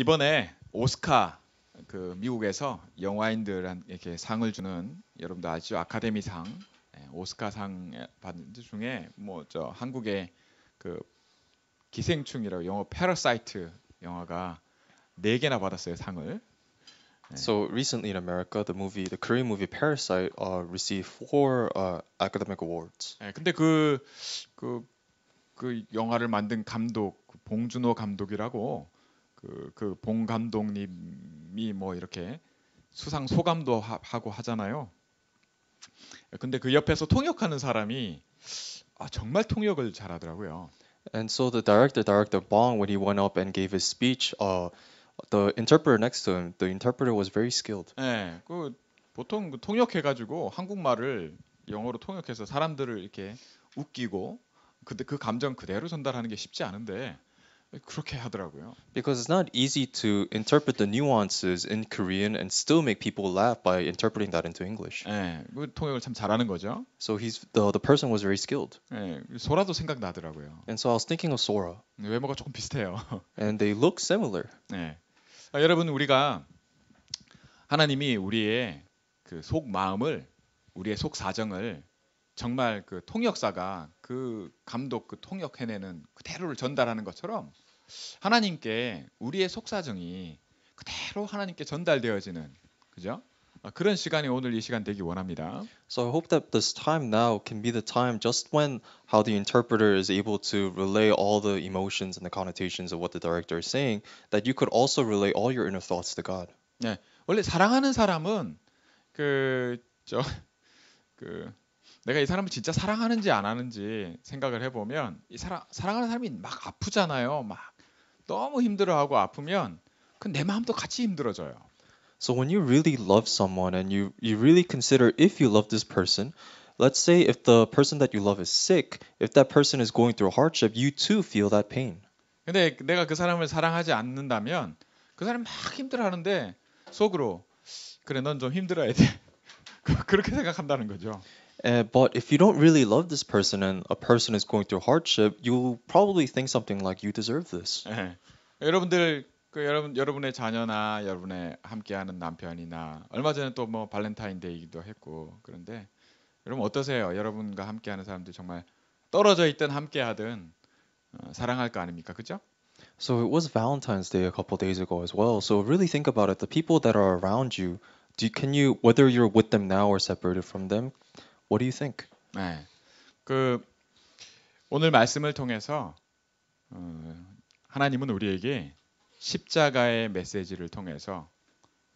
이번에 오스카 그 미국에서 영화인들한 이렇게 상을 주는 여러분도 아시죠 아카데미상 예, 오스카상 받은 중에 뭐 저 한국의 그 기생충이라고 영어 패러사이트 영화가 네 개나 받았어요 상을. 예. So recently in America, the movie, the Korean movie Parasite, uh, received four uh, academic awards. 네, 근데 그그그 그, 그 영화를 만든 감독 봉준호 감독이라고 그봉 그그 감독님이 뭐 이렇게 수상 소감도 하, 하고 하잖아요. 근데 그 옆에서 통역하는 사람이 아, 정말 통역을 잘하더라고요. And so the director, director Bong, when he went up and gave his speech, uh, the interpreter next to him, the interpreter was very skilled. 네, 그 보통 그 통역해가지고 한국말을 영어로 통역해서 사람들을 이렇게 웃기고 그그 그 감정 그대로 전달하는 게 쉽지 않은데 그렇게 하더라고요. Because it's not easy to interpret the nuances in Korean and still make people laugh by interpreting that into English. 예, 그 통역을 참 잘하는 거죠. So he's the the person was very skilled. 예, 소라도 생각나더라고요. And so I was thinking of Sora. 외모가 조금 비슷해요. and they look similar. 예, 아, 여러분 우리가 하나님이 우리의 그속 마음을 우리의 속 사정을 정말 그 통역사가 그 감독 그 통역해내는 그대로를 전달하는 것처럼 하나님께 우리의 속사정이 그대로 하나님께 전달되어지는 그죠? 그런 시간이 오늘 이 시간 되기 원합니다. So I hope that this time now can be the time just when how the interpreter is able to relay all the emotions and the connotations of what the director is saying that you could also relay all your inner thoughts to God. 네. 원래 사랑하는 사람은 그저그 내가 이 사람을 진짜 사랑하는지 안 하는지 생각을 해보면 이 사람 사랑하는 사람이 막 아프잖아요. 막 너무 힘들어하고 아프면 그 내 마음도 같이 힘들어져요. So when you really love someone and you you really consider if you love this person, let's say if the person that you love is sick, if that person is going through hardship, you too feel that pain. 근데 내가 그 사람을 사랑하지 않는다면 그 사람이 막 힘들어하는데 속으로 그래 넌 좀 힘들어야 돼. 그렇게 생각한다는 거죠. Uh, but if you don't really love this person and a person is going through hardship, you'll probably think something like you deserve this. 예. Uh-huh. 여러분들 그 여러분 여러분의 자녀나 여러분의 함께하는 남편이나 얼마 전에 또 뭐 발렌타인데이기도 했고 그런데 여러분 어떠세요? 여러분과 함께하는 사람들 정말 떨어져 있든 함께하든 어, 사랑할 거 아닙니까, 그죠? So it was Valentine's Day a couple days ago as well. So really think about it. The people that are around you, do, can you whether you're with them now or separated from them, What do you think? 네. 그 오늘 말씀을 통해서 어, 하나님은 우리에게 십자가의 메시지를 통해서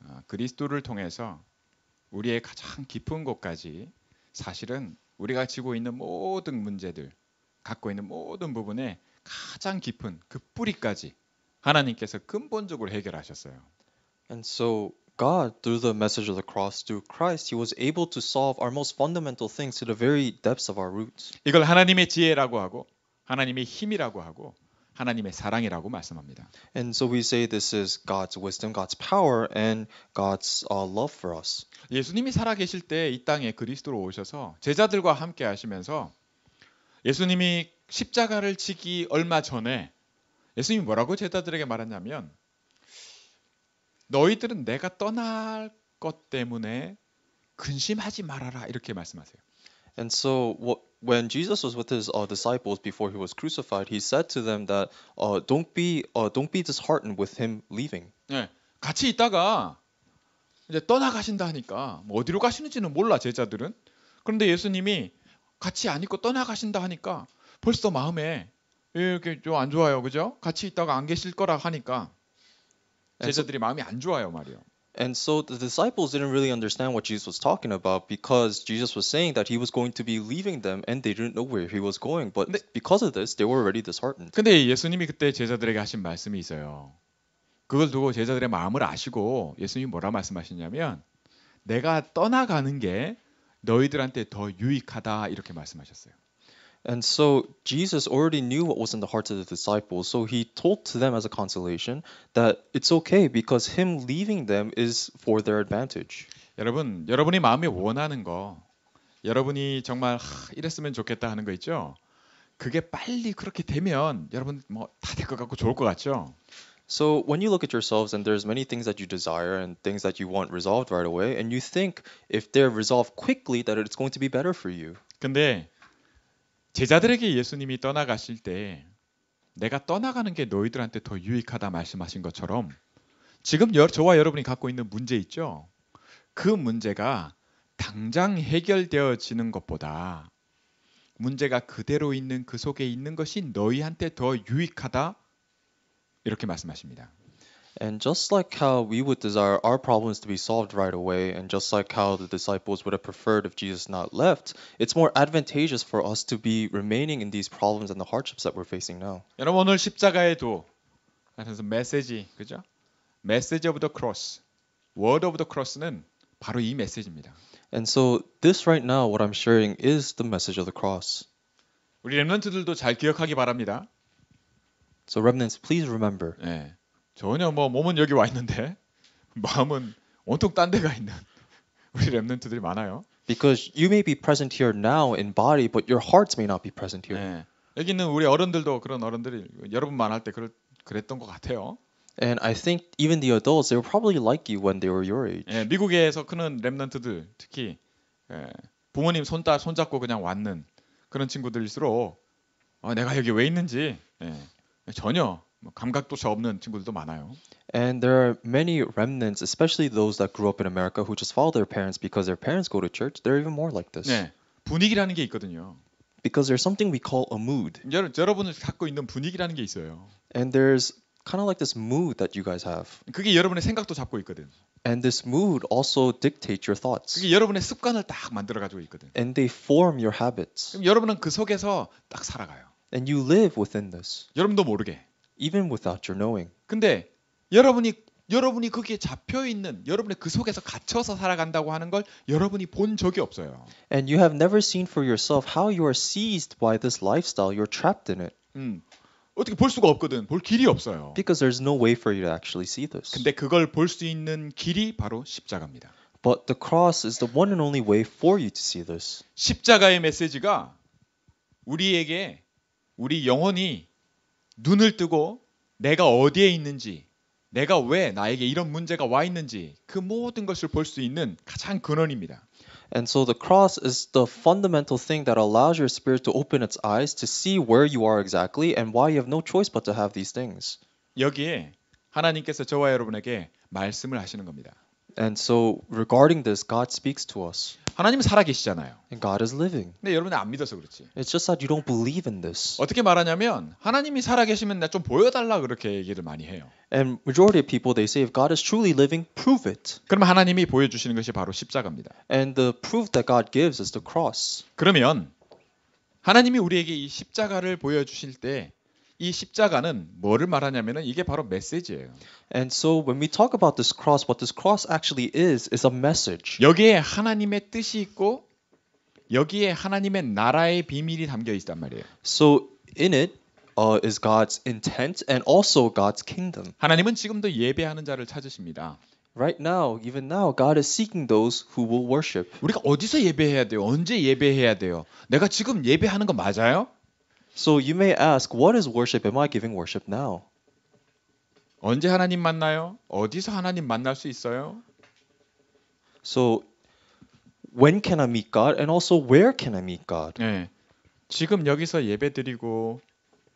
어, 그리스도를 통해서 우리의 가장 깊은 곳까지 사실은 우리가 지고 있는 모든 문제들, 갖고 있는 모든 부분에 가장 깊은 그 뿌리까지 하나님께서 근본적으로 해결하셨어요. And so God, through the message of the cross, through Christ, He was able to solve our most fundamental things to the very depths of our roots. 이걸 하나님의 지혜라고 하고 하나님의 힘이라고 하고 하나님의 사랑이라고 말씀합니다. And so we say this is God's wisdom, God's power, and God's uh, love for us. 예수님이 살아계실 때 이 땅에 그리스도로 오셔서 제자들과 함께 하시면서 예수님이 십자가를 지기 얼마 전에 예수님이 뭐라고 제자들에게 말했냐면 너희들은 내가 떠날 것 때문에 근심하지 말아라 이렇게 말씀하세요. And so what, when Jesus was with his uh, disciples before he was crucified, he said to them that uh, don't be uh, don't be disheartened with him leaving. 네, 같이 있다가 이제 떠나가신다 하니까 뭐 어디로 가시는지는 몰라 제자들은. 그런데 예수님이 같이 안 있고 떠나가신다 하니까 벌써 마음에 이렇게 좀 안 좋아요, 그죠? 같이 있다가 안 계실 거라 하니까 제자들이 마음이 안 좋아요 말이요. And so the disciples didn't really understand what Jesus was talking about because Jesus was saying that he was going to be leaving them and they didn't know where he was going. But 근데, because of this, they were already disheartened. 근데 예수님이 그때 제자들에게 하신 말씀이 있어요. 그걸 두고 제자들의 마음을 아시고 예수님이 뭐라 말씀하셨냐면 내가 떠나가는 게 너희들한테 더 유익하다 이렇게 말씀하셨어요. And so Jesus already knew what was in the hearts of the disciples. So he told to them as a consolation that it's okay because him leaving them is for their advantage. 여러분, 여러분이 마음에 원하는 거, 여러분이 정말 하, 이랬으면 좋겠다 하는 거 있죠? 그게 빨리 그렇게 되면 여러분 뭐 다될 것 같고 좋을 것 같죠? So when you look at yourselves and there's many things that you desire and things that you want resolved right away and you think if they're resolved quickly that it's going to be better for you. 근데 제자들에게 예수님이 떠나가실 때 내가 떠나가는 게 너희들한테 더 유익하다 말씀하신 것처럼 지금 저와 여러분이 갖고 있는 문제 있죠? 그 문제가 당장 해결되어지는 것보다 문제가 그대로 있는 그 속에 있는 것이 너희한테 더 유익하다 이렇게 말씀하십니다. And just like how we would desire our problems to be solved right away, and just like how the disciples would have preferred if Jesus not left, it's more advantageous for us to be remaining in these problems and the hardships that we're facing now. 여러분 오늘 십자가에도 도 그래서 메시지 그죠? 메시지 오브 더 크로스, 워드 오브 더 크로스는 바로 이 메시지입니다. And so this right now what I'm sharing is the message of the cross. 우리 렘넌트들도 잘 기억하기 바랍니다. So remnants please remember. 네. 전혀 뭐 몸은 여기 와 있는데 마음은 온통 딴 데가 있는 우리 렘넌트들이 많아요. Because you may be present here now in body, but your hearts may not be present here. 네. 여기 있는 우리 어른들도 그런 어른들이 여러분 만날 때 그럴, 그랬던 것 같아요. And I think even the adults, they were probably like you when they were your age. 예, 미국에서 크는 렘넌트들 특히 예, 부모님 손따 손잡고 그냥 왔는 그런 친구들일수록 어, 내가 여기 왜 있는지 예, 전혀 감각도차 없는 친구들도 많아요. And there are many remnants, especially those that grew up in America, who just follow their parents because their parents go to church. They're even more like this. 네, 분위기라는 게 있거든요. Because there's something we call a mood. 여러분이 갖고 있는 분위기라는 게 있어요. And there's kind of like this mood that you guys have. 그게 여러분의 생각도 잡고 있거든. And this mood also dictates your thoughts. 그게 여러분의 습관을 딱 만들어 가지고 있거든. And they form your habits. 그럼 여러분은 그 속에서 딱 살아가요. And you live within this. 여러분도 모르게. even without your knowing. 근데 여러분이 여러분이 거기에 잡혀 있는 여러분의 그 속에서 갇혀서 살아간다고 하는 걸 여러분이 본 적이 없어요. And you have never seen for yourself how you are seized by this lifestyle. You're trapped in it. 음. 어떻게 볼 수가 없거든. 볼 길이 없어요. Because there's no way for you to actually see this. 근데 그걸 볼 수 있는 길이 바로 십자가입니다. But the cross is the one and only way for you to see this. 십자가의 메시지가 우리에게 우리 영혼이 눈을 뜨고 내가 어디에 있는지, 내가 왜 나에게 이런 문제가 와 있는지 그 모든 것을 볼 수 있는 가장 근원입니다. And so the cross is the fundamental thing that allows your spirit to open its eyes to see where you are exactly and why you have no choice but to have these things. 여기에 하나님께서 저와 여러분에게 말씀을 하시는 겁니다. And so regarding this, God speaks to us. 하나님은 살아계시잖아요. And God is living. 근데 여러분이 안 믿어서 그렇지. It's just that you don't believe in this. 어떻게 말하냐면 하나님이 살아계시면 나 좀 보여달라 그렇게 얘기를 많이 해요. And majority of people they say if God is truly living, prove it. 그럼 하나님이 보여주시는 것이 바로 십자가입니다. And the proof that God gives is the cross. 그러면 하나님이 우리에게 이 십자가를 보여주실 때이 십자가는 뭐를 말하냐면은 이게 바로 메시지예요. And so when we talk about this cross, what this cross actually is is a message. 여기에 하나님의 뜻이 있고 여기에 하나님의 나라의 비밀이 담겨 있단 말이에요. So in it uh, is God's intent and also God's kingdom. 하나님은 지금도 예배하는 자를 찾으십니다. Right now, even now, God is seeking those who will worship. 우리가 어디서 예배해야 돼요? 언제 예배해야 돼요? 내가 지금 예배하는 거 맞아요? So you may ask, what is worship? Am I giving worship now? 언제 하나님 만나요? 어디서 하나님 만날 수 있어요? So when can I meet God and also where can I meet God? 네. 지금 여기서 예배드리고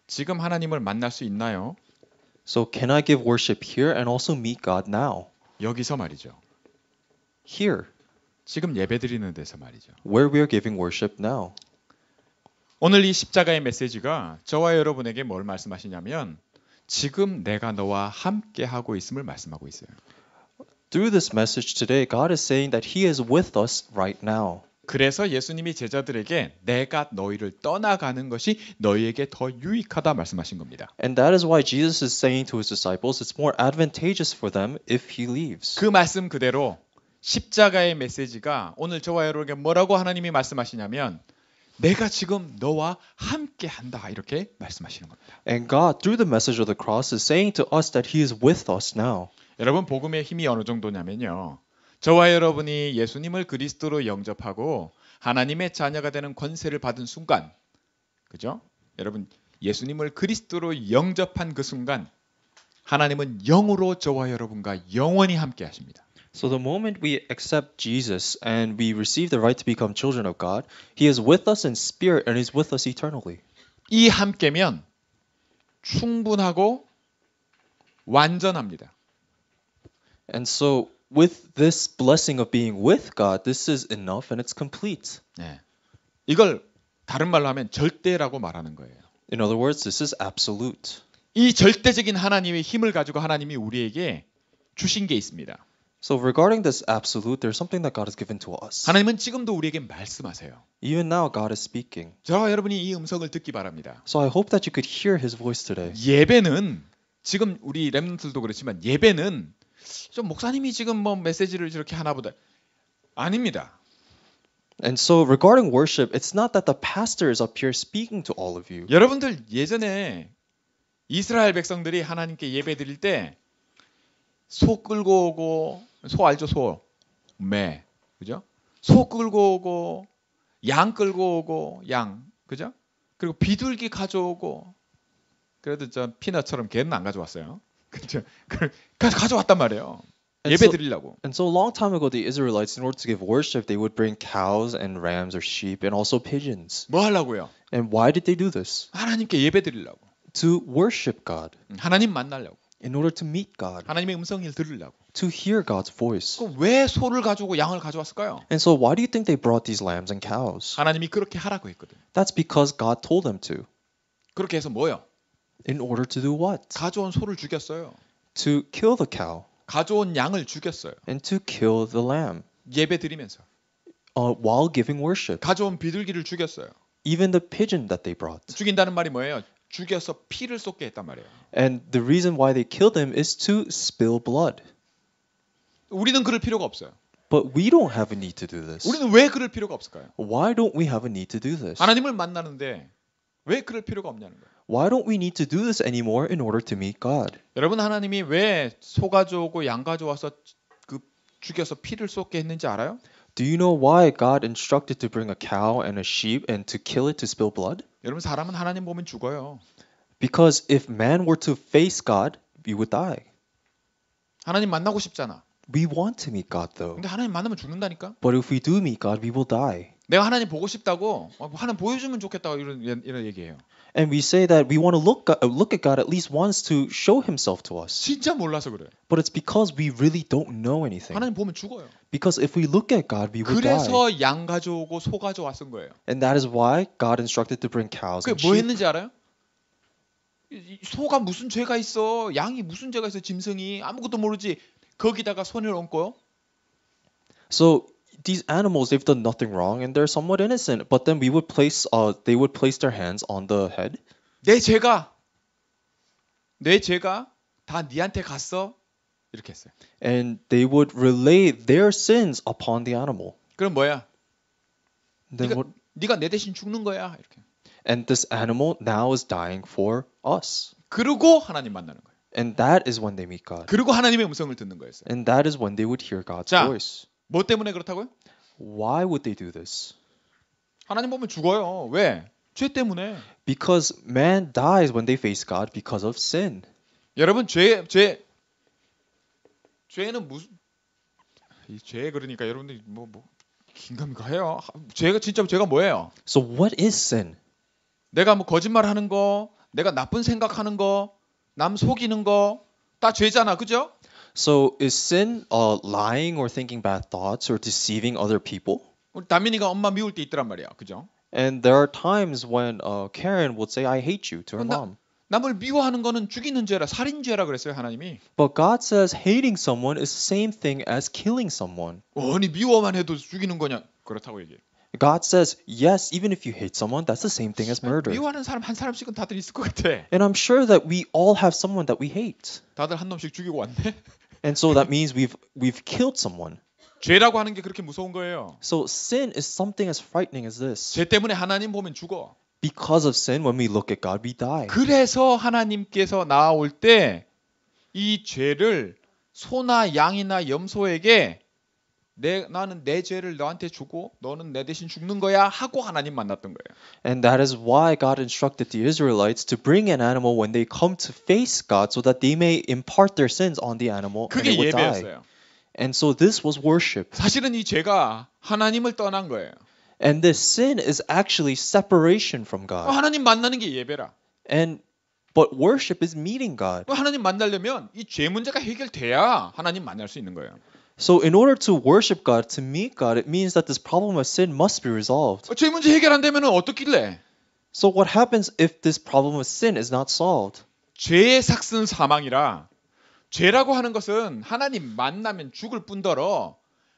지금 하나님을 만날 수 있나요? So can I give worship here and also meet God now? 여기서 말이죠. Here. 지금 예배드리는 데서 말이죠. Where we are giving worship now. 오늘 이 십자가의 메시지가 저와 여러분에게 뭘 말씀하시냐면 지금 내가 너와 함께 하고 있음을 말씀하고 있어요. Through this message today, God is saying that He is with us right now. 그래서 예수님이 제자들에게 내가 너희를 떠나가는 것이 너희에게 더 유익하다 말씀하신 겁니다. And that is why Jesus is saying to his disciples, it's more advantageous for them if he leaves. 그 말씀 그대로 십자가의 메시지가 오늘 저와 여러분에게 뭐라고 하나님이 말씀하시냐면 내가 지금 너와 함께 한다 이렇게 말씀하시는 겁니다. And God through the message of the cross is saying to us that he is with us now. 여러분 복음의 힘이 어느 정도냐면요. 저와 여러분이 예수님을 그리스도로 영접하고 하나님의 자녀가 되는 권세를 받은 순간 그죠? 여러분 예수님을 그리스도로 영접한 그 순간 하나님은 영으로 저와 여러분과 영원히 함께 하십니다. So, the moment we accept Jesus and we receive the right to become children of God, He is with us in spirit and He's with us eternally. 이 함께면 충분하고 완전합니다. And so, with this blessing of being with God, this is enough and it's complete. 네. 이걸 다른 말로 하면 절대라고 말하는 거예요. In other words, this is absolute. 이 절대적인 하나님의 힘을 가지고 하나님이 우리에게 주신 게 있습니다. So regarding this absolute, there's something that God has given to us. 하나님은 지금도 우리에게 말씀하세요. Even now, God is speaking. 저와 여러분이 이 음성을 듣기 바랍니다. So I hope that you could hear His voice today. 예배는 지금 우리 렘넌트들도 그렇지만 예배는 좀 목사님이 지금 뭐 메시지를 저렇게 하나보다 아닙니다. And so regarding worship, it's not that the pastor is up here speaking to all of you. 여러분들 예전에 이스라엘 백성들이 하나님께 예배 드릴 때 소 끌고 오고 소 알죠 소? 매 그죠? 소 끌고 오고 양 끌고 오고 양 그죠? 그리고 비둘기 가져오고 그래도 저 피나처럼 걔는 안 가져왔어요. 그죠? 그래서 가져왔단 말이에요. And so, and so, long time ago, the Israelites, in order to give worship, they would bring cows and rams or sheep and also pigeons. 뭐 하려고요? And why did they do this? 하나님께 예배 드리려고. To worship God. 하나님 만나려고. In order to meet God. 하나님의 음성을 들으려고. to hear God's voice. 왜 소를 가지고 양을 가져왔을까요? And so why do you think they brought these lambs and cows? 하나님이 그렇게 하라고 했거든. That's because God told them to. 그렇게 해서 뭐요? In order to do what? 가져온 소를 죽였어요. To kill the cow. 가져온 양을 죽였어요. And to kill the lamb. 예배 드리면서. Uh, while giving worship. 가져온 비둘기를 죽였어요. Even the pigeon that they brought. 죽인다는 말이 뭐예요? 죽여서 피를 쏟게 했단 말이에요. And the reason why they killed him is to spill blood. 우리는 그럴 필요가 없어요. But we don't have a need to do this. 우리는 왜 그럴 필요가 없을까요? Why don't we have a need to do this? 하나님을 만나는데 왜 그럴 필요가 없냐는 거예요. Why don't we need to do this anymore in order to meet God? 여러분 하나님이 왜 소가져오고 양가져와서 그 죽여서 피를 쏟게 했는지 알아요? Do you know why God instructed to bring a cow and a sheep and to kill it to spill blood? 여러분 사람은 하나님 보면 죽어요. Because if man were to face God, you would die. 하나님 만나고 싶잖아. We want to meet God though. 근데 하나님 만나면 죽는다니까. But if we do meet God, we will die. 내가 하나님 보고 싶다고 하나님 보여주면 좋겠다고 이런 이런 얘기예요. And we say that we want to look g o look at God at least once to show Himself to us. 진짜 몰라서 그래. But it's because we really don't know anything. 하나님 보면 죽어요. Because if we look at God, we will die. 그래서 양 가져오고 소 가져왔은 거예요. And that is why God instructed to bring cows a n 뭐 했는지 알아요? 소가 무슨 죄가 있어? 양이 무슨 죄가 있어? 짐승이 아무것도 모르지. 거기다가 손을 얹고요. So these animals they've done nothing wrong and they're somewhat innocent, but then we would place uh they would place their hands on the head. 내 죄가 내 죄가 다 니한테 갔어. 이렇게 했어요. And they would relay their sins upon the animal. 그럼 뭐야? Then 네가, what? 네가 내 대신 죽는 거야. 이렇게. And this animal now is dying for us. 그리고 하나님 만나는 거예요. And that is when they meet God. 그리고 하나님의 음성을 듣는 거였어요. And that is when they would hear God's 자, voice. 뭐 때문에 그렇다고요? Why would they do this? 하나님 보면 죽어요. 왜? 죄 때문에. Because man dies when they face God because of sin. 여러분 죄, 죄, 죄는 무슨 이죄 그러니까 여러분들 뭐, 뭐 긴가민가 해요. 죄가 진짜 죄가 뭐예요? So what is sin? 내가 뭐 거짓말하는 거, 내가 나쁜 생각하는 거, 남 속이는 거 다 죄잖아. 그죠? So is sin uh, lying or thinking bad thoughts or deceiving other people? 우리 다민이가 엄마 미울 때 있더란 말이야. 그죠? And there are times when uh, Karen would say I hate you to her 나, mom. 남을 미워하는 거는 죽이는 죄라 살인죄라 그랬어요 하나님이. But God says hating someone is the same thing as killing someone. 아니 미워만 해도 죽이는 거냐? 그렇다고 얘기해. God says, yes, even if you hate someone, that's the same thing as murder. 미워하는 사람 한 사람씩은 다들 있을 것 같아. And I'm sure that we all have someone that we hate. 다들 한 놈씩 죽이고 왔네. And so that means we've we've killed someone. 죄라고 하는 게 그렇게 무서운 거예요. So sin is something as frightening as this. 죄 때문에 하나님 보면 죽어. Because of sin, when we look at God, we die. 그래서 하나님께서 나올 죄를 소나 양이나 염소에게 내 나는 내 죄를 너한테 주고 너는 내 대신 죽는 거야 하고 하나님 만났던 거예요. And that is why God instructed the Israelites to bring an animal when they come to face God so that they may impart their sins on the animal and it would 예배였어요. die. And so this was worship. 사실은 이 죄가 하나님을 떠난 거예요. And this sin is actually separation from God. 하나님 만나는 게 예배라. And But worship is meeting God. 하나님 만나려면 이 죄 문제가 해결돼야 하나님 만날 수 있는 거예요. So in order to worship God, to meet God, it means that this problem of sin must be resolved. 죄 문제 해결 안 어떻길래? So what happens if this problem of sin is not solved? 죄의 사망이라 죄라고 하는 것은 하나님 만나면 죽을 뿐더러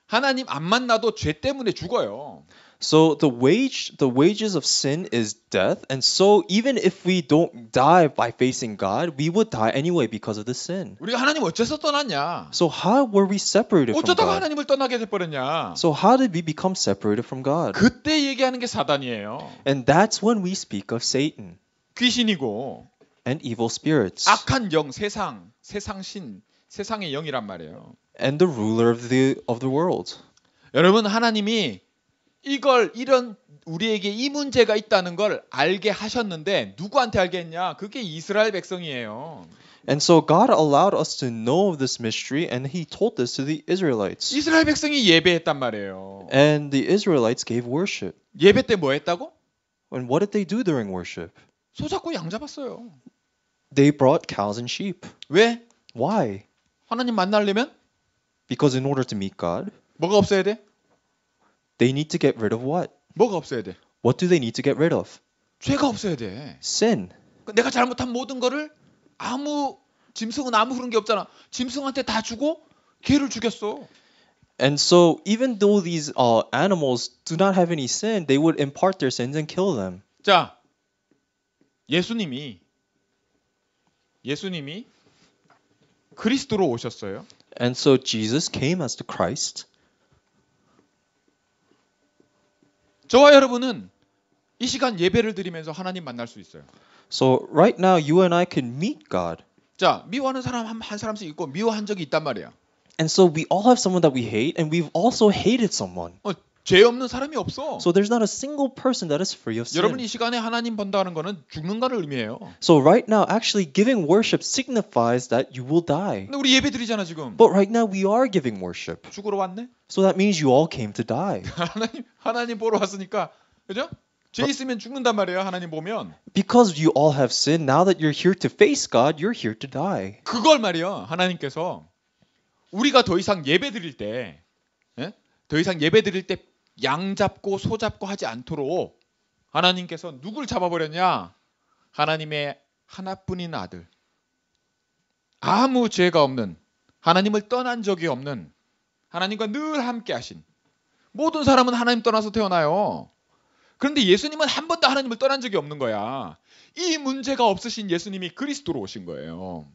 하나님 안 만나도 죄 때문에 죽어요. So the wage the wages of sin is death and so even if we don't die by facing God we would die anyway because of the sin. 우리가 하나님 어째서 떠났냐? So how were we separated from God? 어쩌다가 하나님을 떠나게 돼 버렸냐? So how did we become separated from God? 그때 얘기하는 게 사단이에요. And that's when we speak of Satan. 귀신이고 and evil spirits. 악한 영 세상 세상 신 세상의 영이란 말이에요. And the ruler of the of the world. 여러분 하나님이 이걸 이런 우리에게 이 문제가 있다는 걸 알게 하셨는데 누구한테 알게 했냐? 그게 이스라엘 백성이에요. And so God allowed us to know of this mystery and he told this to the Israelites. 이스라엘 백성이 예배했단 말이에요. And the Israelites gave worship. 예배 때 뭐 했다고? And what did they do during worship? 소 잡고 양 잡았어요. They brought cows and sheep. 왜? Why? 하나님 만나려면 Because in order to meet God, 뭐가 없어야 돼? they need to get rid of what? 뭐가 없어야 돼? What do they need to get rid of? 죄가 없어야 돼. Sin. 내가 잘못한 모든 거를 아무 짐승은 아무 그런 게 없잖아. 짐승한테 다 주고 개를 죽였어. And so, even though these uh, animals do not have any sin, they would impart their sins and kill them. 자, 예수님이 예수님이 그리스도로 오셨어요. And so Jesus came as the Christ. 저와 여러분은 이 시간 예배를 드리면서 하나님 만날 수 있어요. So right now you and I can meet God. 자, 미워하는 사람 한, 한 사람씩 있고 미워한 적이 있단 말이야. And so we all have someone that we hate and we've also hated someone. 어, 죄 없는 사람이 없어. So there's not a single person that is free of sin. 여러분 이 시간에 하나님 본다는 거는 죽는가를 의미해요. So right now actually giving worship signifies that you will die. 근데 우리 예배 드리잖아 지금. But right now we are giving worship. 죽으러 왔네. So that means you all came to die. 하나님 하나님 보러 왔으니까 그죠? 죄 있으면 죽는단 말이에요. 하나님 보면. Because you all have sin, now that you're here to face God, you're here to die. 그걸 말이요. 하나님께서 우리가 더 이상 예배 드릴 때, 더 이상 예배 드릴 때양 잡고 소 잡고 하지 않도록 하나님께서 누굴 잡아버렸냐? 하나님의 하나뿐인 아들. 아무 죄가 없는 하나님을 떠난 적이 없는 하나님과 늘 함께 하신 모든 사람은 하나님 떠나서 태어나요. 그런데 예수님은 한 번도 하나님을 떠난 적이 없는 거야. 이 문제가 없으신 예수님이 그리스도로 오신 거예요.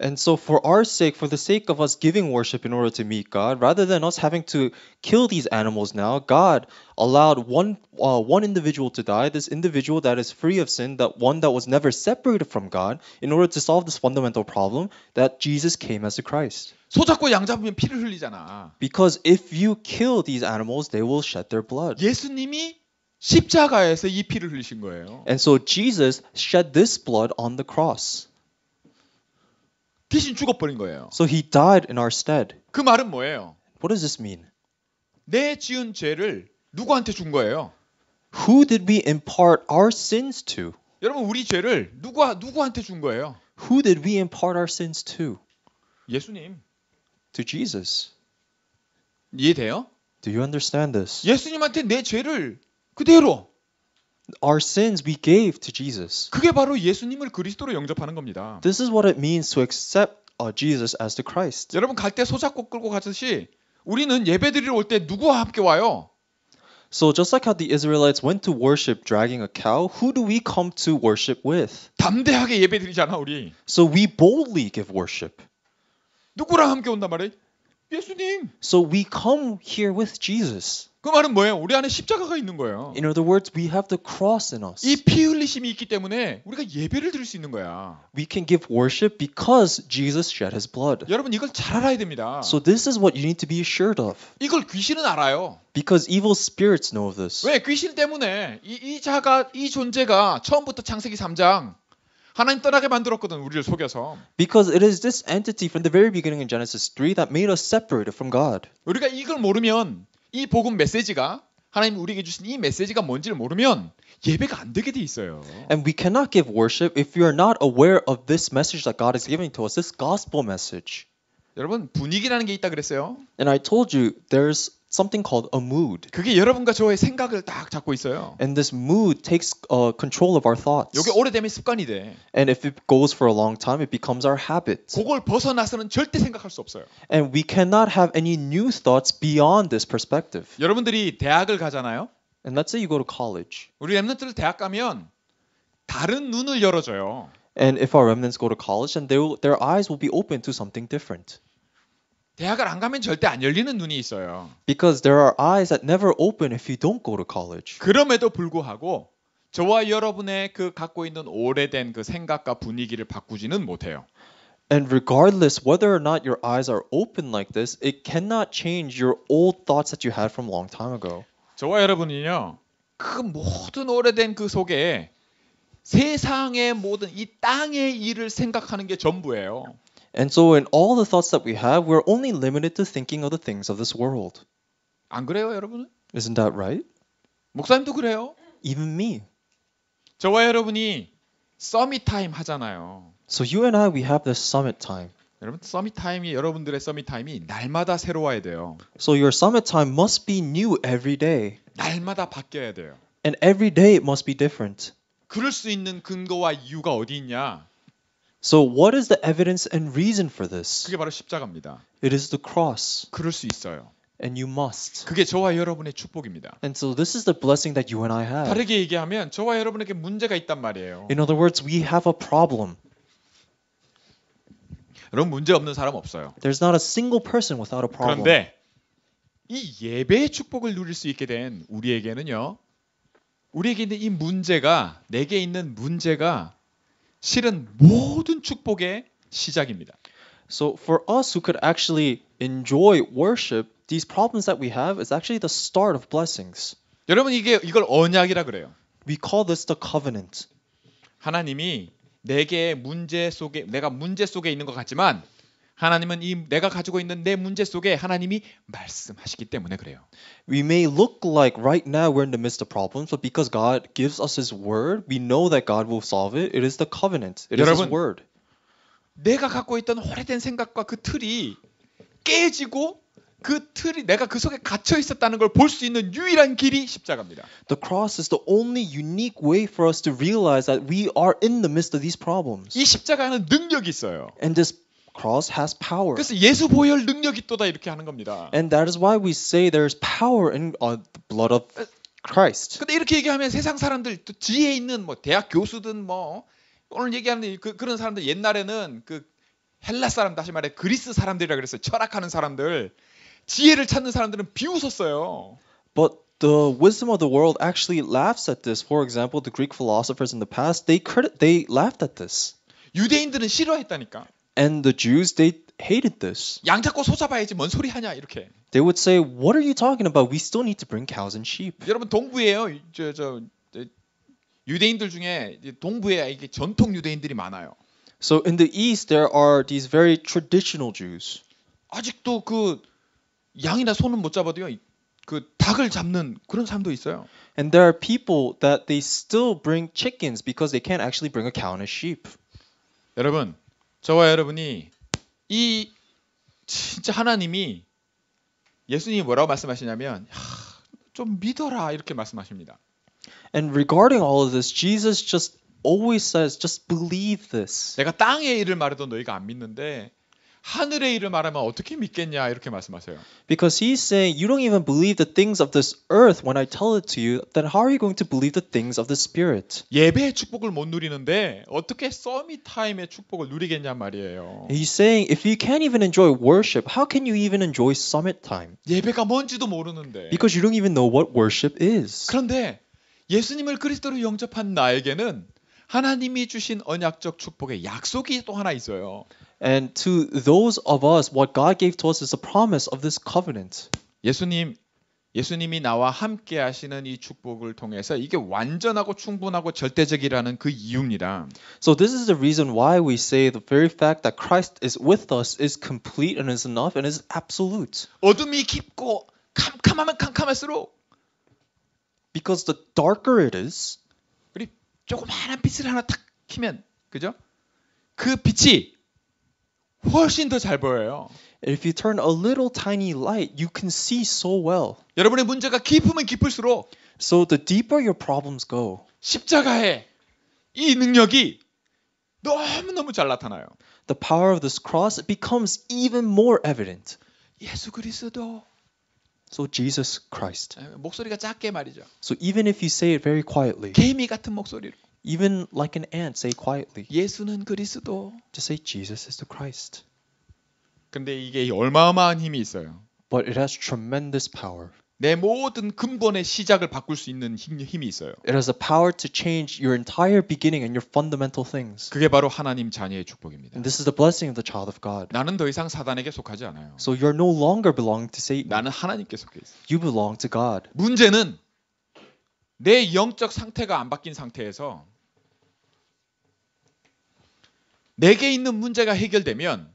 And so, for our sake, for the sake of us giving worship in order to meet God, rather than us having to kill these animals now, God allowed one uh, one individual to die, this individual that is free of sin, that one that was never separated from God, in order to solve this fundamental problem that Jesus came as the Christ. 소 Because if you kill these animals, they will shed their blood. 예수님이 십자가에서 이 피를 흘리신 거예요. And so Jesus shed this blood on the cross. 대신 죽어버린 거예요. So he died in our stead. 그 말은 뭐예요? What does this mean? 내 지은 죄를 누구한테 준 거예요? Who did we impart our sins to? 여러분 우리 죄를 누구 누구한테 준 거예요? Who did we impart our sins to? 예수님. To Jesus. 이해돼요? Do you understand this? 예수님한테 내 죄를 그대로 our sins we gave to Jesus. 그게 바로 예수님을 그리스도로 영접하는 겁니다. This is what it means to accept uh, Jesus as the Christ. 여러분 갈때 소잡고 끌고 가듯이 우리는 예배드리러 올 때 누구와 함께 와요? So just like how the Israelites went to worship dragging a cow, who do we come to worship with? 담대하게 예배드리잖아 우리. So we boldly give worship. 누구랑 함께 온단 말이에요? 예수님. So we come here with Jesus. 그 말은 뭐예요? 우리 안에 십자가가 있는 거예요. In other words, we have the cross in us. 이피 흘리심이 있기 때문에 우리가 예배를 드릴 수 있는 거야. We can give worship because Jesus shed his blood. 여러분 이걸 잘 알아야 됩니다. So this is what you need to be assured of. 이걸 귀신은 알아요. Because evil spirits know of this. 왜 귀신 때문에 이, 이 자가 이 존재가 처음부터 창세기 3장 하나님 떠나게 만들었거든 우리를 속여서. Because it is this entity from the very beginning in Genesis 3 that made us separate from God. 우리가 이걸 모르면 이 복음 메시지가 하나님 우리에게 주신 이 메시지가 뭔지를 모르면 예배가 안 되게 돼 있어요. And we cannot give worship if you are not aware of this message that God is giving to us, this gospel message. 여러분 분위기라는 게 있다 그랬어요. And I told you there's something called a mood. 그게 여러분과 저의 생각을 딱 잡고 있어요. And this mood takes uh, control of our thoughts. 이게 오래되면 습관이 돼. And if it goes for a long time, it becomes our habit. 그걸 벗어나서는 절대 생각할 수 없어요. And we cannot have any new thoughts beyond this perspective. 여러분들이 대학을 가잖아요. And let's say you go to college. 우리 대학 가면 다른 눈을 열어줘요. And if our remnants go to college, then their eyes will be open to something different. 대학을 안 가면 절대 안 열리는 눈이 있어요. Because there are eyes that never open if you don't go to college. 그럼에도 불구하고 저와 여러분의 그 갖고 있는 오래된 그 생각과 분위기를 바꾸지는 못해요. And regardless whether or not your eyes are open like this, it cannot change your old thoughts that you had from a long time ago. 저와 여러분은요. 그 모든 오래된 그 속에 세상의 모든 이 땅의 일을 생각하는 게 전부예요. And so, in all the thoughts that we have, we're only limited to thinking of the things of this world. 안 그래요, 여러분? Isn't that right? 목사님도 그래요. Even me. 저와 여러분이 서밋 타임 하잖아요. So you and I we have this summit time. 여러분 서밋 타임이 여러분들의 서밋 타임이 날마다 새로워야 돼요. So your summit time must be new every day. 날마다 바뀌어야 돼요. And every day it must be different. 그럴 수 있는 근거와 이유가 어디 있냐? So what is the evidence and reason for this? 그게 바로 십자가입니다. It is the cross. 그럴 수 있어요. And you must. 그게 저와 여러분의 축복입니다. And so this is the blessing that you and I have. 다르게 얘기하면 저와 여러분에게 문제가 있단 말이에요. In other words, we have a problem. 여러분 문제 없는 사람 없어요. There's not a single person without a problem. 그런데 이 예배의 축복을 누릴 수 있게 된 우리에게는요. 우리에게 있는 이 문제가 내게 있는 문제가 실은 모든 축복의 시작입니다. So for us who could actually enjoy worship, these problems that we have is actually the start of blessings. 여러분 이게 이걸 언약이라 그래요. We call this the covenant. 하나님이 내게 문제 속에 내가 문제 속에 있는 것 같지만 하나님은 이 내가 가지고 있는 내 문제 속에 하나님이 말씀하시기 때문에 그래요. We may look like right now we're in the midst of problems, but because God gives us His word, we know that God will solve it. It is the covenant. It 여러분, is His word. 내가 갖고 있던 오래된 생각과 그 틀이 깨지고 그 틀이 내가 그 속에 갇혀 있었다는 걸 볼 수 있는 유일한 길이 십자가입니다. The cross is the only unique way for us to realize that we are in the midst of these problems. 이 십자가는 능력이 있어요. And this cross has power. 그래서 예수 보혈 능력이 또다 이렇게 하는 겁니다. And that is why we say there's power in uh, the blood of Christ. 근데 이렇게 얘기하면 세상 사람들 또 지혜 있는 뭐 대학 교수든 뭐 오늘 얘기하는 그, 그런 사람들 옛날에는 그 헬라 사람 다시 말해 그리스 사람들이라 그래서 철학하는 사람들 지혜를 찾는 사람들은 비웃었어요. But the wisdom of the world actually laughs at this. For example, the Greek philosophers in the past they crit- they laughed at this. 유대인들은 싫어했다니까. And the Jews they hated this. 양 잡고 소 잡아야지 뭔 소리 하냐 이렇게. They would say, "What are you talking about? We still need to bring cows and sheep." 여러분 동부예요. 저, 저, 유대인들 중에 동부에 이게 전통 유대인들이 많아요. So in the east there are these very traditional Jews. 아직도 그 양이나 소는 못 잡아도요. 그 닭을 잡는 그런 사람도 있어요. And there are people that they still bring chickens because they can't actually bring a cow and a sheep. 여러분 저와 여러분이 이 진짜 하나님이 예수님이 뭐라고 말씀하시냐면 좀 믿어라 이렇게 말씀하십니다. And regarding all of this, Jesus just always says, just believe this. 내가 땅의 일을 말해도 너희가 안 믿는데 하늘의 일을 말하면 어떻게 믿겠냐 이렇게 말씀하세요. Because he's saying you don't even believe the things of this earth when I tell it to you, then how are you going to believe the things of the spirit? 예배의 축복을 못 누리는데 어떻게 서밋 타임의 축복을 누리겠냐 말이에요. He's saying if you can't even enjoy worship, how can you even enjoy summit time? 예배가 뭔지도 모르는데. Because you don't even know what worship is. 그런데 예수님을 그리스도로 영접한 나에게는 하나님이 주신 언약적 축복의 약속이 또 하나 있어요. And to those of us, what God gave to us is the promise of this covenant. 예수님 예수님이 나와 함께 하시는 이 축복을 통해서 이게 완전하고 충분하고 절대적이라는 그 이유입니다. So this is the reason why we say the very fact that Christ is with us is complete and is enough and is absolute. 어둠이 깊고 캄캄하면 캄캄할수록 because the darker it is 우리 조그마한 빛을 하나 탁 키면 그죠? 그 빛이 훨씬 더 잘 보여요. If you turn a little tiny light, you can see so well. 여러분의 문제가 깊으면 깊을수록 So the deeper your problems go, 십자가에 이 능력이 너무너무 잘 나타나요. The power of this cross becomes even more evident. 예수 그리스도 So Jesus Christ. 목소리가 작게 말이죠. So even if you say it very quietly. 개미 같은 목소리로. Even like an ant, say quietly. 예수는 그리스도. Just say Jesus is the Christ. 근데 이게 얼마어마한 힘이 있어요. But it has tremendous power. 내 모든 근본의 시작을 바꿀 수 있는 힘, 이 있어요. It has the power to change your entire beginning and your fundamental things. 그게 바로 하나님 자녀의 축복입니다. And this is the blessing of the child of God. 나는 더 이상 사단에게 속하지 않아요. So you're no longer belong to Satan. 나는 하나님께 속해 있어. You belong to God. 문제는 내 영적 상태가 안 바뀐 상태에서 내게 있는 문제가 해결되면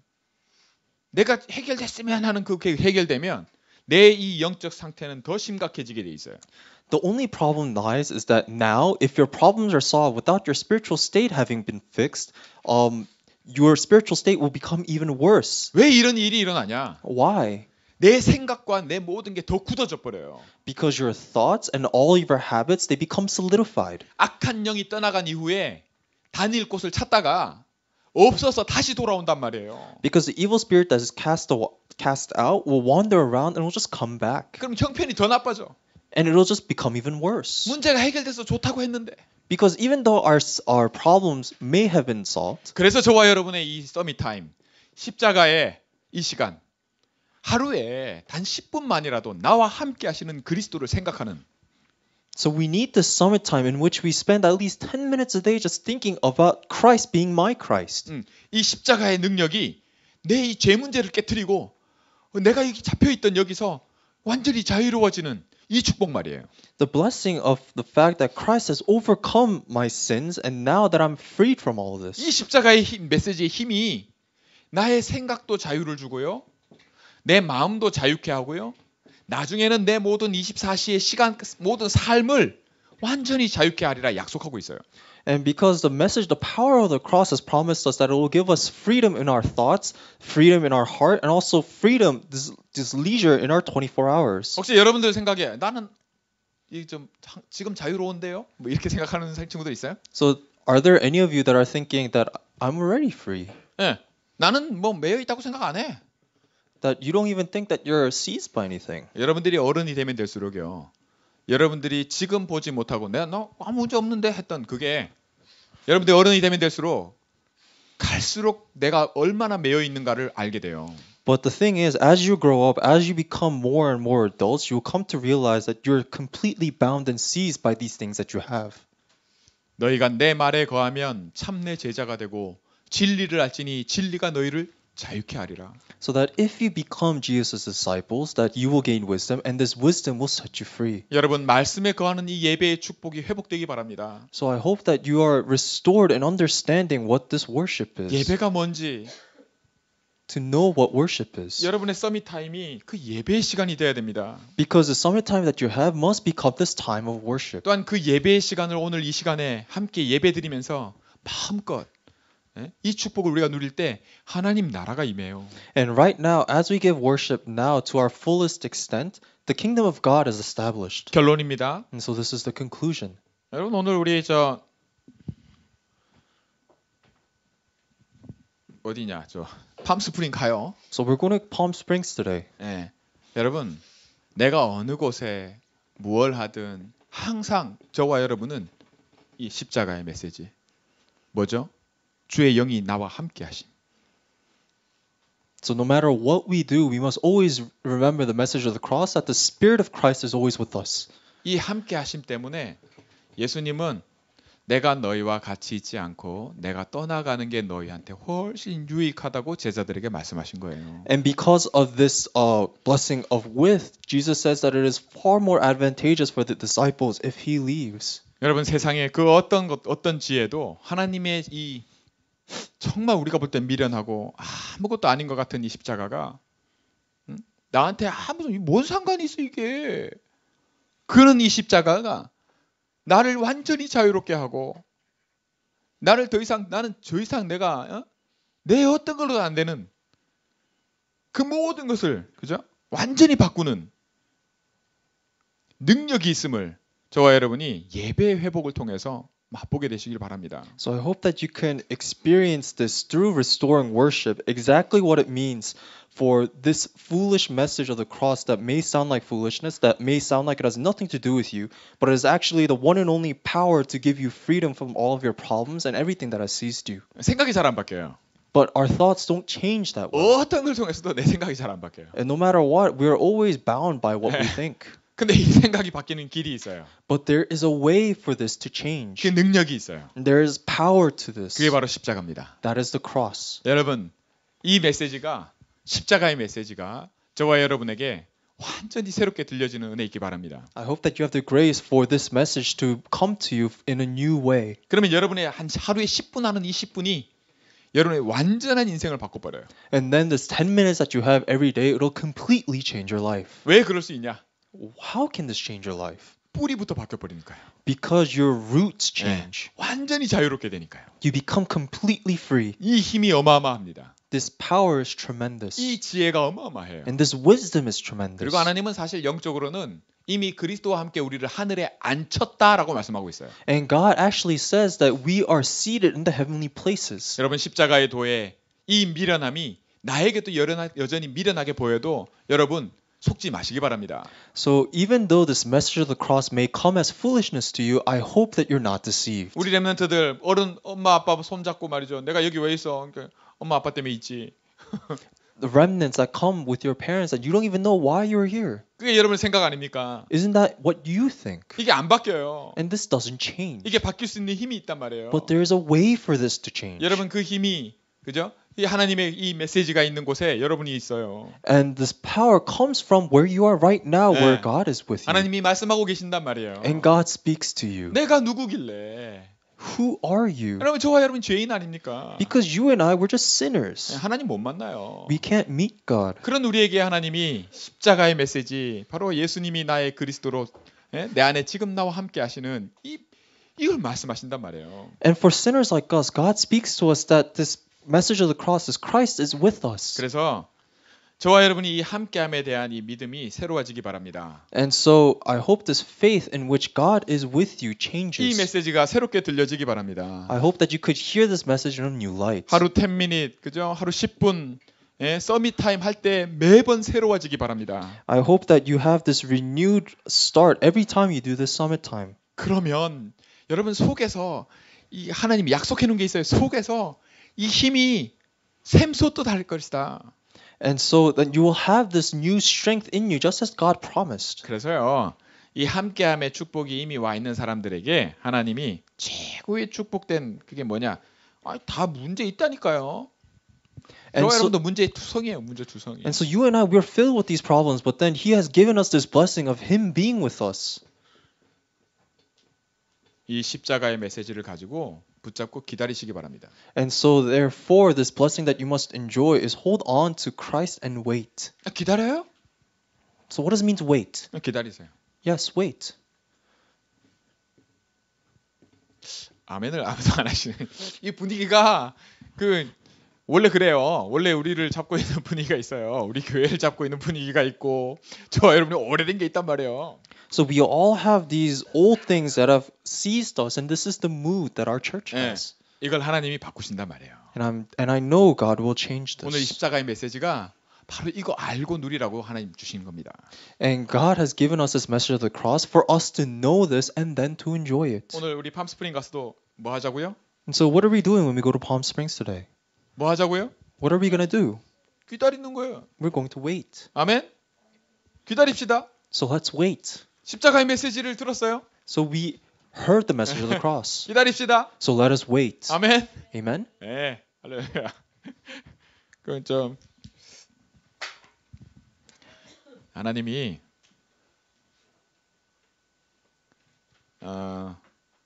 내가 해결됐으면 하는 그게 해결되면 내 이 영적 상태는 더 심각해지게 돼 있어요. The only problem lies is that now, if your problems are solved without your spiritual state having been fixed, um, your spiritual state will become even worse. 왜 이런 일이 일어나냐? Why? 내 생각과 내 모든 게 더 굳어져 버려요. Because your thoughts and all of your habits they become solidified. 악한 영이 떠나간 이후에 다닐 곳을 찾다가 없어서 다시 돌아온단 말이에요. Because the evil spirit that is cast cast out will wander around and will just come back. 그럼 형편이 더 나빠져. And it'll just become even worse. 문제가 해결돼서 좋다고 했는데. Because even though our our problems may have been solved. 그래서 저와 여러분의 이 서밋 타임 십자가의 이 시간 하루에 단 10분만이라도 나와 함께 하시는 그리스도를 생각하는 So we need the summertime in which we spend at least 10 minutes a day just thinking about Christ being my Christ. 음, 이 십자가의 능력이 내 이 죄 문제를 깨뜨리고 내가 잡혀 있던 여기서 완전히 자유로워지는 이 축복 말이에요. The blessing of the fact that Christ has overcome my sins and now that I'm freed from all this. 이 십자가의 힘, 메시지의 힘이 나의 생각도 자유를 주고요. 내 마음도 자유케 하고요. 나중에는 내 모든 24시의 시간 모든 삶을 완전히 자유케 하리라 약속하고 있어요. And because the message, the power of the cross has promised us that it will give us freedom in our thoughts, freedom in our heart, and also freedom, this, this leisure in our 24 hours. 혹시 여러분들 생각에 나는 이좀 지금 자유로운데요? 뭐 이렇게 생각하는 친구들 있어요? So are there any of you that are thinking that I'm already free? 예, 나는 뭐 매여 있다고 생각 안 해. that you don't even think that you're seized by anything. 여러분들이 어른이 되면 될수록요. 여러분들이 지금 보지 못하고 내가 너 아무 문제 없는데 했던 그게 여러분들이 어른이 되면 될수록 갈수록 내가 얼마나 매여 있는가를 알게 돼요. But the thing is, as you grow up, as you become more and more adults, you will come to realize that you're completely bound and seized by these things that you have. 너희가 내 말에 거하면 참내 제자가 되고 진리를 알지니 진리가 너희를 자유케 하리라. So that if you become Jesus' disciples, that you will gain wisdom, and this wisdom will set you free. 여러분 말씀에 거하는 이 예배의 축복이 회복되기 바랍니다. So I hope that you are restored in understanding what this worship is. 예배가 뭔지. To know what worship is. 여러분의 서밋 타임이 그 예배의 시간이 되어야 됩니다. Because the summit time that you have must become this time of worship. 또한 그 예배의 시간을 오늘 이 시간에 함께 예배드리면서 마음껏 이 축복을 우리가 누릴 때 하나님 나라가 임해요. And right now as we give worship now to our fullest extent, the kingdom of God is established. 결론입니다. And so this is the conclusion. 여러분 오늘 우리 저 어디냐? 저 팜스프링 가요. So we're going to Palm Springs today. 예. 여러분 내가 어느 곳에 무얼 하든 항상 저와 여러분은 이 십자가의 메시지 뭐죠? 주의 영이 나와 함께 하심. So no matter what we do, we must always remember the message of the cross that the spirit of Christ is always with us. 이 함께 하심 때문에 예수님은 내가 너희와 같이 있지 않고 내가 떠나가는 게 너희한테 훨씬 유익하다고 제자들에게 말씀하신 거예요. And because of this uh, blessing of with, Jesus says that it is far more advantageous for the disciples if he leaves. 여러분 세상에 그 어떤 것 어떤 지혜도 하나님의 이 정말 우리가 볼 땐 미련하고 아무것도 아닌 것 같은 이 십자가가 응? 나한테 아무 뭔 상관이 있어 이게 그런 이 십자가가 나를 완전히 자유롭게 하고 나를 더 이상 나는 더 이상 내가 어? 내 어떤 걸로도 안 되는 그 모든 것을 그죠 완전히 바꾸는 능력이 있음을 저와 여러분이 예배 회복을 통해서 맛보게 되시길 바랍니다. So I hope that you can experience this through restoring worship, exactly what it means for this foolish message of the cross that may sound like foolishness, that may sound like it has nothing to do with you, but it is actually the one and only power to give you freedom from all of your problems and everything that has seized you. 생각이 바뀌어요. But our thoughts don't change that way. 어떤 걸 통해서도 내 생각이 바뀌어요. And no matter what, we are always bound by what we think. 근데 이 생각이 바뀌는 길이 있어요. But there is a way for this to change. 그 능력이 있어요. There is power to this. 그게 바로 십자가입니다. That is the cross. 여러분, 이 메시지가 십자가의 메시지가 저와 여러분에게 완전히 새롭게 들려지는 은혜 있기 바랍니다. I hope that you have the grace for this message to come to you in a new way. 그러면 여러분의 한 하루에 10분 하는 이 10분이 여러분의 완전한 인생을 바꿔버려요. And then this 10 minutes that you have every day, it'll completely change your life. 왜 그럴 수 있냐? How can this change your life? 뿌리부터 바뀌어 버리니까요. Because your roots change. 네, 완전히 자유롭게 되니까요. You become completely free. 이 힘이 어마어마합니다. This power is tremendous. 이 지혜가 어마어마해요. And this wisdom is tremendous. 그리고 하나님은 사실 영적으로는 이미 그리스도와 함께 우리를 하늘에 앉혔다라고 말씀하고 있어요. And God actually says that we are seated in the heavenly places. 여러분 십자가의 도에 이 미련함이 나에게 또 여전히 미련하게 보여도 여러분 속지 마시기 바랍니다. So even though this message of the cross may come as foolishness to you, I hope that you're not deceived. 우리 렘넌트들 어른 엄마 아빠 손 잡고 말이죠. 내가 여기 왜 있어? 그러니까 엄마 아빠 때문에 있지. the remnants that come with your parents that you don't even know why you're here. 그게 여러분 생각 아닙니까? Isn't that what you think? 이게 안 바뀌어요. And this doesn't change. 이게 바뀔 수 있는 힘이 있단 말이에요. But there is a way for this to change. 여러분 그 힘이 그죠? 이 하나님의 이 메시지가 있는 곳에 여러분이 있어요. And this power comes from where you are right now, 네. where God is with you. 하나님이 말씀하고 계신단 말이에요. And God speaks to you. 내가 누구길래? Who are you? 여러분 저와 여러분 죄인 아닙니까? Because you and I were just sinners. 하나님 못 만나요. We can't meet God. 그런 우리에게 하나님이 십자가의 메시지, 바로 예수님이 나의 그리스도로 내 안에 지금 나와 함께 하시는 이 이걸 말씀하신단 말이에요. And for sinners like us, God speaks to us that this message of the cross is Christ is with us. 그래서 저와 여러분이 이 함께함에 대한 이 믿음이 새로워지기 바랍니다. And so I hope this faith in which God is with you changes. 이 메시지가 새롭게 들려지기 바랍니다. I hope that you could hear this message in a new light. 하루 10미닛 그죠? 하루 10분 예, 서밋 타임 할 때 매번 새로워지기 바랍니다. I hope that you have this renewed start every time you do this summit time. 그러면 여러분 속에서 이 하나님이 약속해 놓은 게 있어요. 속에서 이 힘이 샘소 또 다를 것이다. And so then you will have this new strength in you just as God promised. 그래서요. 이 함께함의 축복이 이미 와 있는 사람들에게 하나님이 최고의 축복된 그게 뭐냐? 아니, 다 문제 있다니까요. And so, 문제투성이에요, 문제투성이. and so you and I, we're filled with these problems, but then He has given us this blessing of Him being with us. 이 십자가의 메시지를 가지고 붙잡고 기다리시기 바랍니다. And so therefore this blessing that you must enjoy is hold on to Christ and wait. 기다려요? So what does it mean to wait? 기다리세요. Yes, wait. 아멘을 아무도 안 하시네. 이 분위기가 그 원래 그래요. 원래 우리를 잡고 있는 분위기가 있어요. 우리 교회를 잡고 있는 분위기가 있고 저 여러분이 오래된 게 있단 말이에요. So we all have these old things that have seized us, and this is the mood that our church has. 네, 이걸 하나님이 바꾸신단 말이에요. And I'm and I know God will change this. 오늘 24가의 메시지가 바로 이거 알고 누리라고 하나님 주신 겁니다. And God has given us this message of the cross for us to know this and then to enjoy it. 오늘 우리 팜스프링 가서도 뭐 하자고요? And so what are we doing when we go to Palm Springs today? 뭐 하자고요? What are we gonna do? 기다리는 거예요. We're going to wait. 아멘. 기다립시다. So let's wait. 십자가의 메시지를 들었어요. So we heard the message of the cross. 기다립시다. So let us wait. 아멘. Amen. 예. 할렐루야. 그건 좀 하나님이 어,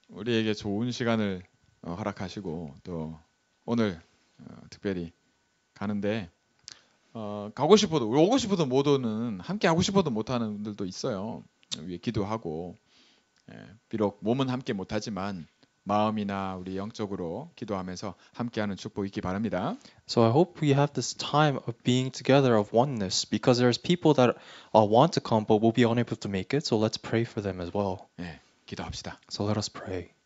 우리에게 좋은 시간을 어, 허락하시고 또 오늘 특별히 가는데 어, 가고 싶어도 오고 싶어도 못 오는 함께 하고 싶어도 못 하는 분들도 있어요. 위에 기도하고 예, 비록 몸은 함께 못 하지만 마음이나 우리 영적으로 기도하면서 함께하는 축복 있기 바랍니다. So I hope we have this time of being together of oneness because there's people that uh, want to come but will be unable to make it. So let's pray for them as well. 예, 기도합시다. So let us pray.